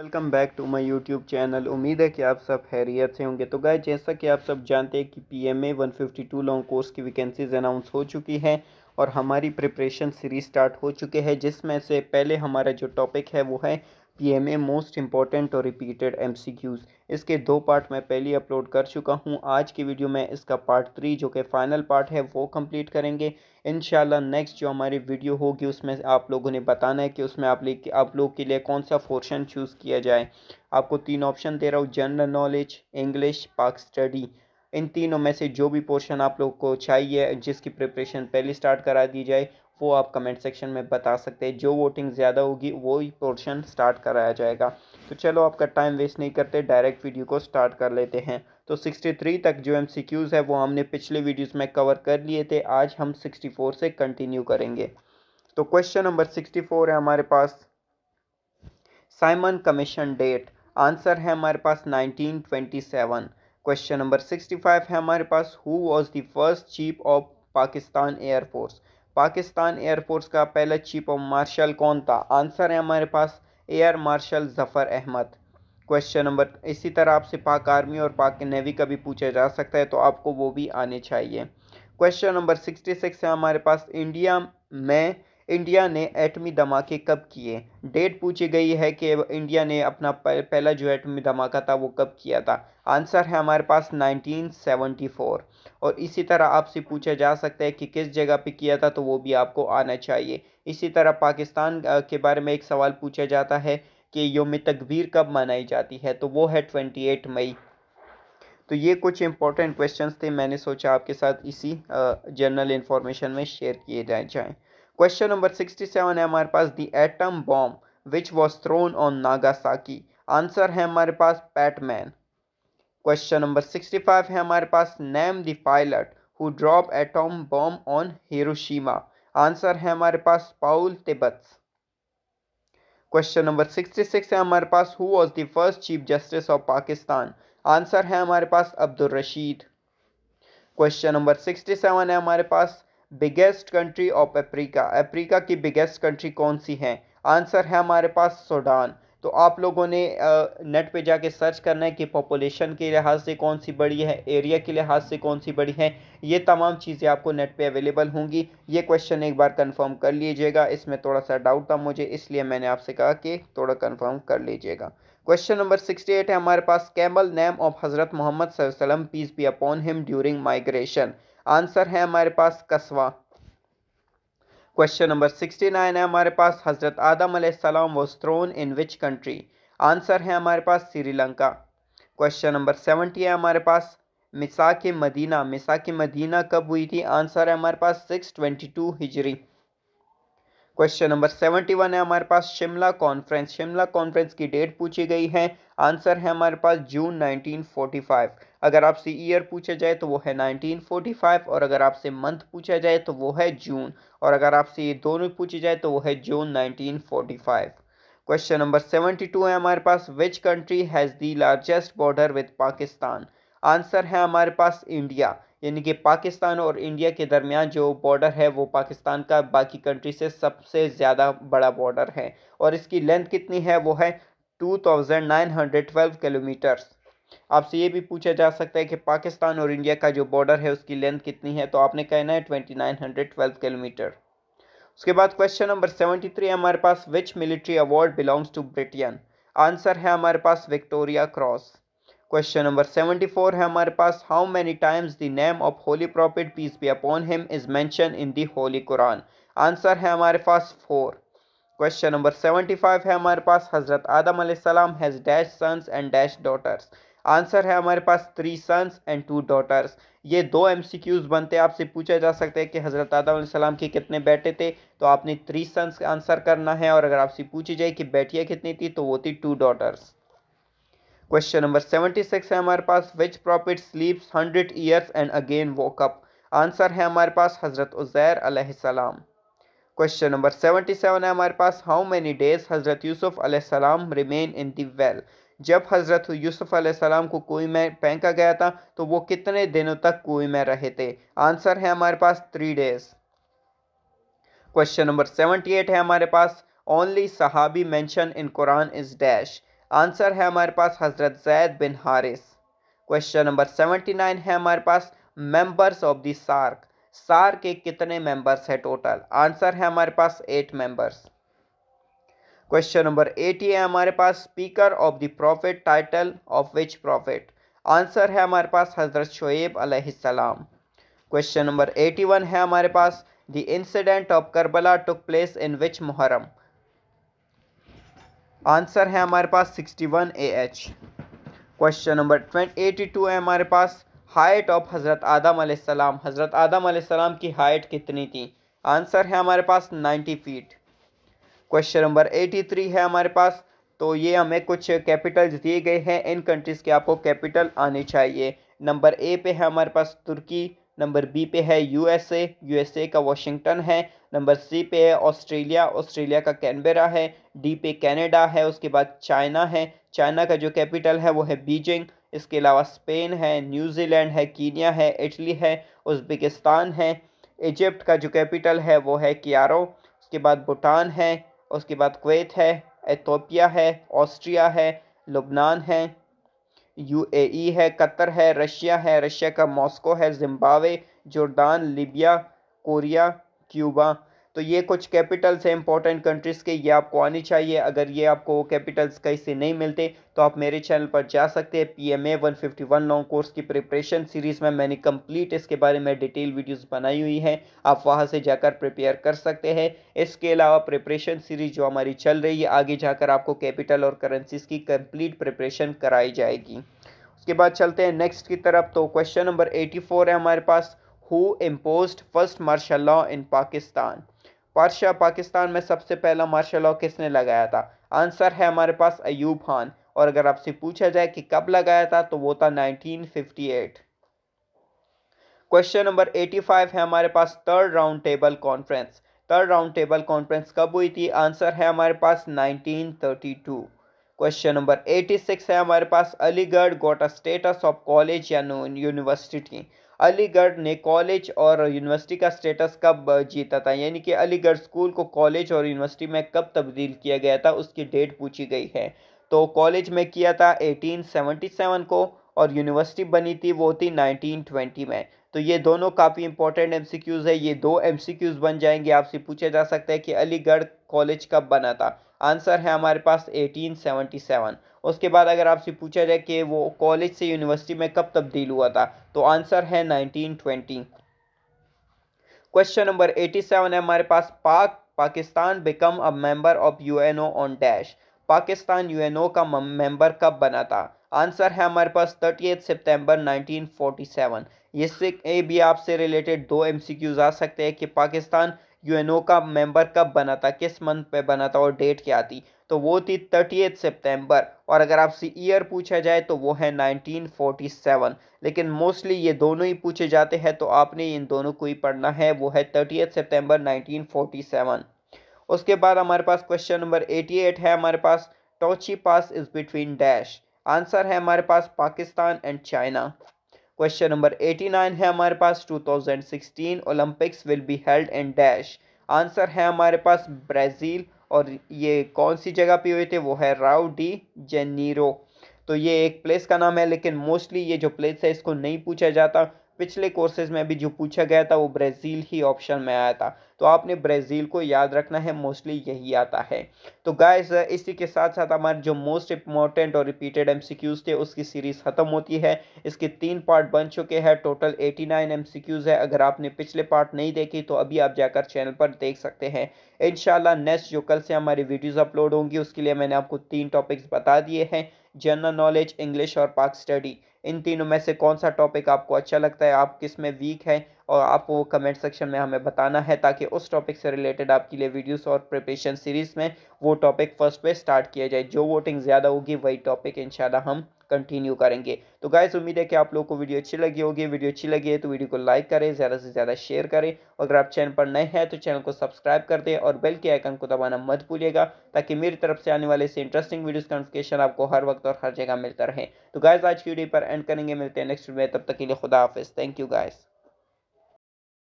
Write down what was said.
welcome back to my YouTube channel उम्मीद है कि आप सब हैरियत से होंगे तो गाय जैसा कि आप सब जानते हैं कि P M A one fifty two long course की वैकेंसीज अनाउंस हो चुकी हैं और हमारी प्रिपरेशन सीरीज स्टार्ट हो चुके हैं जिसमें से पहले हमारा जो टॉपिक है वो है पीएमए मोस्ट इंपॉर्टेंट और रिपीटेड एमसीक्यूज इसके दो पार्ट मैं पहले अपलोड कर चुका हूँ आज की वीडियो में इसका पार्ट थ्री जो कि फाइनल पार्ट है वो कंप्लीट करेंगे इन नेक्स्ट जो हमारी वीडियो होगी उसमें आप लोगों ने बताना है कि उसमें आप ले आप लोग के लिए कौन सा पोर्शन चूज़ किया जाए आपको तीन ऑप्शन दे रहा हूँ general knowledge English Pak study इन तीनों में से जो भी पोर्शन आप लोग को चाहिए जिसकी प्रिपरेशन पहले स्टार्ट करा दी जाए वो आप कमेंट सेक्शन में बता सकते हैं जो वोटिंग ज़्यादा होगी वो ही पोर्शन स्टार्ट कराया जाएगा तो चलो आपका टाइम वेस्ट नहीं करते डायरेक्ट वीडियो को स्टार्ट कर लेते हैं तो 63 तक जो एम है वो हमने पिछले वीडियोस में कवर कर लिए थे आज हम 64 से कंटिन्यू करेंगे तो क्वेश्चन नंबर 64 है हमारे पास साइमन कमीशन डेट आंसर है हमारे पास नाइनटीन क्वेश्चन नंबर सिक्सटी है हमारे पास who was the first chief of Pakistan air force Pakistan air force का पहला चीफ ऑफ मार्शल कौन था आंसर है हमारे पास air marshal Zafar Ahmed question number इसी तरह आपसे पाक आर्मी और पाक नेवी का भी पूछा जा सकता है तो आपको वो भी आने चाहिए क्वेश्चन नंबर सिक्सटी सिक्स है हमारे पास इंडिया में इंडिया ने एटमी धमाके कब किए डेट पूछी गई है कि इंडिया ने अपना पहला जो एटमी धमाका था वो कब किया था आंसर है हमारे पास 1974 और इसी तरह आपसे पूछा जा सकता है कि किस जगह पे किया था तो वो भी आपको आना चाहिए इसी तरह पाकिस्तान के बारे में एक सवाल पूछा जाता है कि योम तकबीर कब मनाई जाती है तो वो है ट्वेंटी मई तो ये कुछ इंपॉर्टेंट क्वेश्चंस थे मैंने सोचा आपके साथ इसी जनरल इन्फॉर्मेशन में शेयर किए जाए जाएँ क्वेश्चन नंबर सिक्सटी सेवन है हमारे पास the atom bomb which was thrown on Nagasaki answer है हमारे पास Fat Man question number sixty five है हमारे पास name the pilot who drop atom bomb on Hiroshima answer है हमारे पास Paul Tibbets question number sixty six है हमारे पास who was the first chief justice of Pakistan answer है हमारे पास Abdul Rashid question number sixty seven है हमारे पास biggest country of Africa Africa की बिगेस्ट कंट्री कौन सी है आंसर है हमारे पास सूडान तो आप लोगों ने नेट पे जाके सर्च करना है कि पॉपुलेशन के लिहाज से कौन सी बड़ी है एरिया के लिहाज से कौन सी बड़ी है ये तमाम चीज़ें आपको नेट पे अवेलेबल होंगी ये क्वेश्चन एक बार कंफर्म कर लीजिएगा इसमें थोड़ा सा डाउट था मुझे इसलिए मैंने आपसे कहा कि थोड़ा कंफर्म कर लीजिएगा क्वेश्चन नंबर सिक्सटी एट है हमारे पास camel name of Hazrat Muhammad peace be upon him during migration answer है हमारे पास कस्बा क्वेश्चन नंबर सिक्सटी नाइन है हमारे पास हज़रत आदम सलाम was thrown in which country answer है हमारे पास श्रीलंका क्वेश्चन नंबर सेवेंटी है हमारे पास मिसा के मदीना मिसा के मदीना कब हुई थी आंसर है हमारे पास six twenty two Hijri question number seventy one है हमारे पास शिमला कॉन्फ्रेंस शिमला कॉन्फ्रेंस की डेट पूछी गई है आंसर है हमारे पास जून नाइनटीन फाइव अगर आपसे ईयर तो पूछा जाए तो वो है नाइनटीन फाइव और अगर आपसे मंथ पूछा जाए तो वो है जून और अगर आपसे ये दोनों पूछे जाए तो वो है June nineteen five question number seventy two है हमारे पास which country has the largest border with Pakistan answer है हमारे पास इंडिया यानी कि पाकिस्तान और इंडिया के दरमियान जो बॉर्डर है वो पाकिस्तान का बाकी कंट्री से सबसे ज़्यादा बड़ा बॉर्डर है और इसकी लेंथ कितनी है वो है two thousand nine hundred twelve kilometres आपसे ये भी पूछा जा सकता है कि पाकिस्तान और इंडिया का जो बॉर्डर है उसकी लेंथ कितनी है तो आपने कहना है twenty nine hundred twelve kilometre उसके बाद क्वेश्चन नंबर सेवेंटी थ्री हमारे पास which military award belongs to Britain answer है हमारे पास Victoria Cross question number seventy four है हमारे पास how many times the name of holy prophet peace be upon him is mention in the holy Quran answer है हमारे पास four question number seventy five है हमारे पास हज़रत आदम सलाम has dash sons and dash daughters answer है हमारे पास three sons and two daughters ये दो एम सी क्यूज़ बनते हैं आपसे पूछा जा सकता है कि हज़रत आदम सलाम के कितने बेटे थे तो आपने थ्री सन्स का आंसर करना है और अगर आपसे पूछी जाए कि बेटियाँ कितनी थी तो वो थी two daughters question number seventy six है हमारे पास which prophet sleeps hundred years and again woke up answer है हमारे पास हज़रत उज़ैर अलैहिस्सलाम क्वेश्चन नंबर सेवेंटी सेवन है हमारे पास हाउ मेनी डेज हज़रत यूसुफ अलैहिस्सलाम रिमेन इन दी वेल जब हज़रत यूसुफ़ अलैहिस्सलाम को कुएं में फेंका गया था तो वो कितने दिनों तक कुएं में रहे थे आंसर है हमारे पास three days question number seventy eight है हमारे पास ओनली सहाबी mention in Quran is dash answer है हमारे पास Hazrat Zaid bin Haris question number seventy nine है हमारे पास मेंबर्स ऑफ दी सार्क सार के कितने मेंबर्स है टोटल आंसर है हमारे पास eight members question number eighty है हमारे पास speaker of the prophet title of which prophet answer है हमारे पास हज़रत शोएब अलैहिस्सलाम क्वेश्चन नंबर एटी वन है हमारे पास the incident of Karbala took place in which Muharram answer है हमारे पास sixty one A H question number twenty eighty two है हमारे पास हाइट ऑफ हज़रत आदम आसमाम हज़रत आदम आलाम की हाइट कितनी थी आंसर है हमारे पास ninety feet question number eighty three है हमारे पास तो ये हमें कुछ कैपिटल्स दिए गए हैं इन कंट्रीज़ के आपको कैपिटल आने चाहिए नंबर ए पे है हमारे पास तुर्की नंबर बी पे है यूएसए यूएसए का वाशिंगटन है नंबर सी पे है ऑस्ट्रेलिया ऑस्ट्रेलिया का कैनबेरा है डी पे कनाडा है उसके बाद चाइना है चाइना का जो कैपिटल है वो है बीजिंग इसके अलावा स्पेन है न्यूजीलैंड है कीनिया है इटली है उज्बेकिस्तान है इजिप्ट का जो कैपिटल है वो है कियारो उसके बाद भूटान है उसके बाद कुवैत है एथोपिया है ऑस्ट्रिया है लुबनान है यूएई है कतर है रशिया है रशिया का मॉस्को है Zimbabwe Jordan Libya Korea Cuba तो ये कुछ कैपिटल्स हैं इंपॉर्टेंट कंट्रीज़ के ये आपको आनी चाहिए अगर ये आपको कैपिटल्स कहीं से नहीं मिलते तो आप मेरे चैनल पर जा सकते हैं P M A one fifty one long course की प्रिपरेशन सीरीज़ में मैंने कंप्लीट इसके बारे में डिटेल वीडियोस बनाई हुई हैं आप वहाँ से जाकर प्रिपेयर कर सकते हैं इसके अलावा प्रिपरेशन सीरीज जो हमारी चल रही है आगे जाकर आपको कैपिटल और करेंसीज की कंप्लीट प्रिपरेशन कराई जाएगी उसके बाद चलते हैं नेक्स्ट की तरफ तो क्वेश्चन नंबर एटी फोर है हमारे पास who impose first martial law in Pakistan पादशाह पाकिस्तान में सबसे पहला मार्शल लॉ किसने लगाया था आंसर है हमारे पास अयूब खान और अगर आपसे पूछा जाए कि कब लगाया था तो वो था 1958 क्वेश्चन नंबर 85 है हमारे पास third round table conference third round table conference कब हुई थी आंसर है हमारे पास 1932 क्वेश्चन नंबर 86 है हमारे पास Aligarh got a status of college या यूनिवर्सिटी अलीगढ़ ने कॉलेज और यूनिवर्सिटी का स्टेटस कब जीता था यानी कि अलीगढ़ स्कूल को कॉलेज और यूनिवर्सिटी में कब तब्दील किया गया था उसकी डेट पूछी गई है तो कॉलेज में किया था 1877 को और यूनिवर्सिटी बनी थी वो थी 1920 में तो ये दोनों काफ़ी इंपॉर्टेंट क्यूज़ है ये दो क्यूज़ बन जाएंगे आपसे पूछा जा सकता है कि अलीगढ़ कॉलेज कब बना था आंसर है हमारे पास 1877 उसके बाद अगर आपसे पूछा जाए कि वो कॉलेज से यूनिवर्सिटी में कब तब्दील हुआ था तो आंसर है 1920 क्वेश्चन नंबर 87 है हमारे पास Pak Pakistan become a member of UNO on dash Pakistan UNO का मेंबर कब बना था आंसर है हमारे पास थर्टी सितंबर 1947 इससे ये भी आपसे रिलेटेड दो एमसीक्यूज आ सकते हैं कि पाकिस्तान यूएनओ का मेंबर कब बना था किस मंथ पे बना था और डेट क्या थी तो वो थी थर्टी सितंबर और अगर आपसे ईयर पूछा जाए तो वो है 1947 लेकिन मोस्टली ये दोनों ही पूछे जाते हैं तो आपने इन दोनों को ही पढ़ना है वो है थर्टी सितंबर 1947 उसके बाद हमारे पास क्वेश्चन नंबर 88 है हमारे पास Tochi pass is between dash answer है हमारे पास Pakistan and China question number eighty nine है हमारे पास two thousand sixteen Olympics will be held in dash answer है हमारे पास ब्राज़ील और ये कौन सी जगह पे हुए थे वो है राउ डी जेनीरो तो ये एक प्लेस का नाम है लेकिन मोस्टली ये जो प्लेस है इसको नहीं पूछा जाता पिछले कोर्सेज में भी जो पूछा गया था वो ब्राज़ील ही ऑप्शन में आया था तो आपने ब्राज़ील को याद रखना है मोस्टली यही आता है तो गाइस इसी के साथ साथ हमारे जो मोस्ट इम्पॉर्टेंट और रिपीटेड एमसीक्यूज थे उसकी सीरीज़ ख़त्म होती है इसके तीन पार्ट बन चुके हैं टोटल एटी नाइन एम है अगर आपने पिछले पार्ट नहीं देखी तो अभी आप जाकर चैनल पर देख सकते हैं इन नेक्स्ट जो कल से हमारी वीडियोज़ अपलोड होंगी उसके लिए मैंने आपको तीन टॉपिक्स बता दिए हैं जनरल नॉलेज इंग्लिश और पाक स्टडी इन तीनों में से कौन सा टॉपिक आपको अच्छा लगता है आप किस में वीक हैं और आप वो कमेंट सेक्शन में हमें बताना है ताकि उस टॉपिक से रिलेटेड आपके लिए वीडियोस और प्रिपरेशन सीरीज़ में वो टॉपिक फर्स्ट पे स्टार्ट किया जाए जो वोटिंग ज़्यादा होगी वही टॉपिक इन हम कंटिन्यू करेंगे तो गाइस उम्मीद है कि आप लोग को वीडियो अच्छी लगी होगी वीडियो अच्छी लगी है तो वीडियो को लाइक करें ज़्यादा से ज़्यादा शेयर करें और अगर आप चैनल पर नए हैं तो चैनल को सब्सक्राइब कर दें और बेल के आइकन को दबाना मत भूलिएगा ताकि मेरी तरफ से आने वाले से इंटरेस्टिंग वीडियोज़ का नोटिफिकेशन आपको हर वक्त और हर जगह मिलता रहे तो गाइज आज की वीडियो पर एंड करेंगे मिलते हैं नेक्स्ट वीडियो में तब तक के लिए खुदा हाफिज़ थैंक यू गाइज़